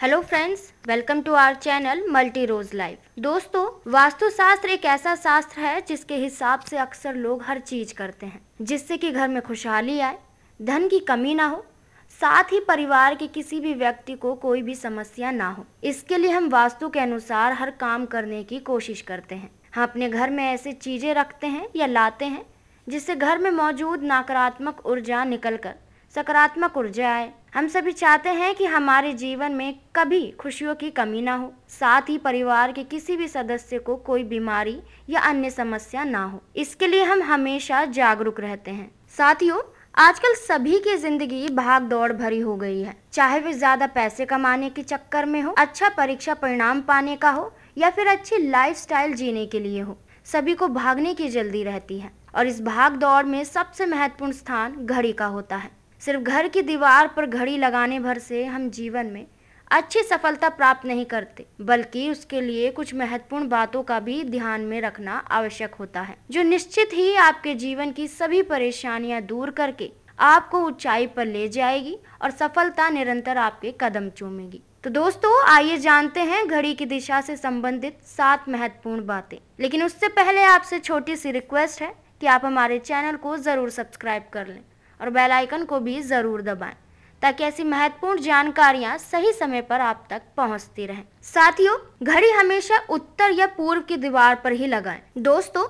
hello friends welcome to our channel multi rose life दोस्तों वास्तुशास्त्र एक ऐसा शास्त्र है जिसके हिसाब से अक्सर लोग हर चीज करते हैं जिससे कि घर में खुशहाली आए धन की कमी ना हो साथ ही परिवार के किसी भी व्यक्ति को कोई भी समस्या ना हो इसके लिए हम वास्तु के अनुसार हर काम करने की कोशिश करते हैं हम अपने घर में ऐसी चीजें रखते हैं या लाते हैं जिससे घर में मौजूद नकारात्मक ऊर्जा निकलकर सकारात्मक ऊर्जा आए हम सभी चाहते हैं कि हमारे जीवन में कभी खुशियों की कमी ना हो साथ ही परिवार के किसी भी सदस्य को कोई बीमारी या अन्य समस्या ना हो इसके लिए हम हमेशा जागरूक रहते हैं साथियों आजकल सभी की जिंदगी भाग दौड़ भरी हो गई है चाहे वे ज्यादा पैसे कमाने के चक्कर में हो अच्छा परीक्षा परिणाम पाने का हो या फिर अच्छी लाइफस्टाइल जीने के लिए हो सभी को भागने की जल्दी रहती है और इस भाग दौड़ में सबसे महत्वपूर्ण स्थान घड़ी का होता है सिर्फ घर की दीवार पर घड़ी लगाने भर से हम जीवन में अच्छी सफलता प्राप्त नहीं करते बल्कि उसके लिए कुछ महत्वपूर्ण बातों का भी ध्यान में रखना आवश्यक होता है जो निश्चित ही आपके जीवन की सभी परेशानियां दूर करके आपको ऊंचाई पर ले जाएगी और सफलता निरंतर आपके कदम चूमेगी तो दोस्तों आइए जानते हैं घड़ी की दिशा से संबंधित सात महत्वपूर्ण बातें लेकिन उससे पहले आपसे छोटी सी रिक्वेस्ट है कि आप हमारे चैनल को ज़रूर सब्सक्राइब कर लें और बेल आइकन को भी ज़रूर दबाएं ताकि ऐसी महत्वपूर्ण जानकारियां सही समय पर आप तक पहुंचती रहें साथियों घड़ी हमेशा उत्तर या पूर्व की दीवार पर ही लगाएं दोस्तों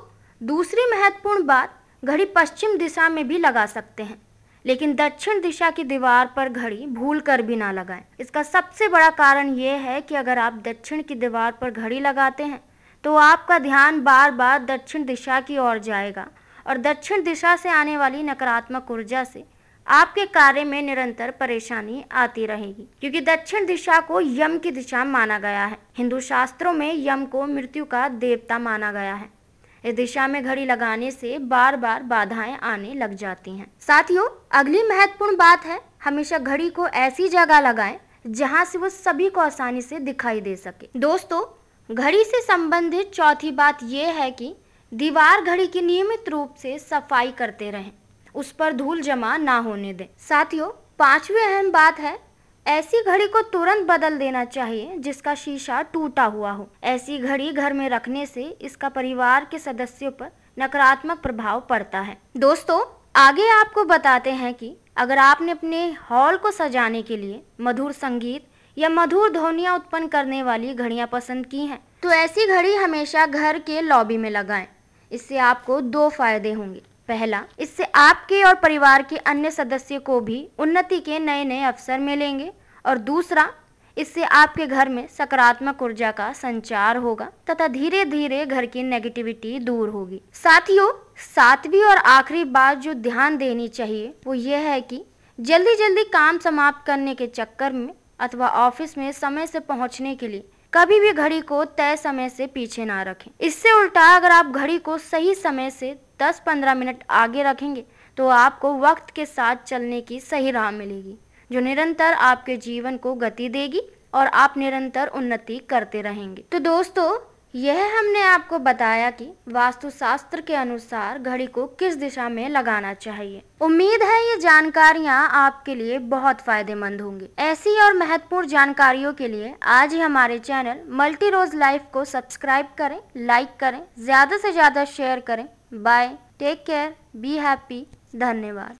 दूसरी महत्वपूर्ण बात घड़ी पश्चिम दिशा में भी लगा सकते हैं लेकिन दक्षिण दिशा की दीवार पर घड़ी भूल कर भी ना लगाएं इसका सबसे बड़ा कारण ये है कि अगर आप दक्षिण की दीवार पर घड़ी लगाते हैं तो आपका ध्यान बार बार दक्षिण दिशा की ओर जाएगा और दक्षिण दिशा से आने वाली नकारात्मक ऊर्जा से आपके कार्य में निरंतर परेशानी आती रहेगी क्योंकि दक्षिण दिशा को यम की दिशा माना गया है हिंदू शास्त्रों में यम को मृत्यु का देवता माना गया है इस दिशा में घड़ी लगाने से बार बार बाधाएं आने लग जाती हैं साथियों अगली महत्वपूर्ण बात है हमेशा घड़ी को ऐसी जगह लगाएं जहां से वो सभी को आसानी से दिखाई दे सके दोस्तों घड़ी से संबंधित चौथी बात यह है कि दीवार घड़ी की नियमित रूप से सफाई करते रहें उस पर धूल जमा ना होने दें साथियों पांचवी अहम बात है ऐसी घड़ी को तुरंत बदल देना चाहिए जिसका शीशा टूटा हुआ हो ऐसी घड़ी घर में रखने से इसका परिवार के सदस्यों पर नकारात्मक प्रभाव पड़ता है दोस्तों आगे आपको बताते हैं कि अगर आपने अपने हॉल को सजाने के लिए मधुर संगीत या मधुर ध्वनियाँ उत्पन्न करने वाली घड़ियाँ पसंद की हैं तो ऐसी घड़ी हमेशा घर के लॉबी में लगाएं इससे आपको दो फायदे होंगे पहला इससे आपके और परिवार के अन्य सदस्य को भी उन्नति के नए नए अवसर मिलेंगे और दूसरा इससे आपके घर में सकारात्मक ऊर्जा का संचार होगा तथा धीरे धीरे घर की नेगेटिविटी दूर होगी साथियों सातवीं और आखिरी बात जो ध्यान देनी चाहिए वो यह है कि जल्दी जल्दी काम समाप्त करने के चक्कर में अथवा ऑफिस में समय से पहुंचने के लिए कभी भी घड़ी को तय समय से पीछे ना रखें इससे उल्टा अगर आप घड़ी को सही समय से 10-15 मिनट आगे रखेंगे तो आपको वक्त के साथ चलने की सही राह मिलेगी जो निरंतर आपके जीवन को गति देगी और आप निरंतर उन्नति करते रहेंगे तो दोस्तों यह हमने आपको बताया कि वास्तुशास्त्र के अनुसार घड़ी को किस दिशा में लगाना चाहिए उम्मीद है ये जानकारियाँ आपके लिए बहुत फायदेमंद होंगी ऐसी और महत्वपूर्ण जानकारियों के लिए आज ही हमारे चैनल मल्टी रोज लाइफ को सब्सक्राइब करें लाइक करें ज्यादा से ज्यादा शेयर करें bye take care be happy धन्यवाद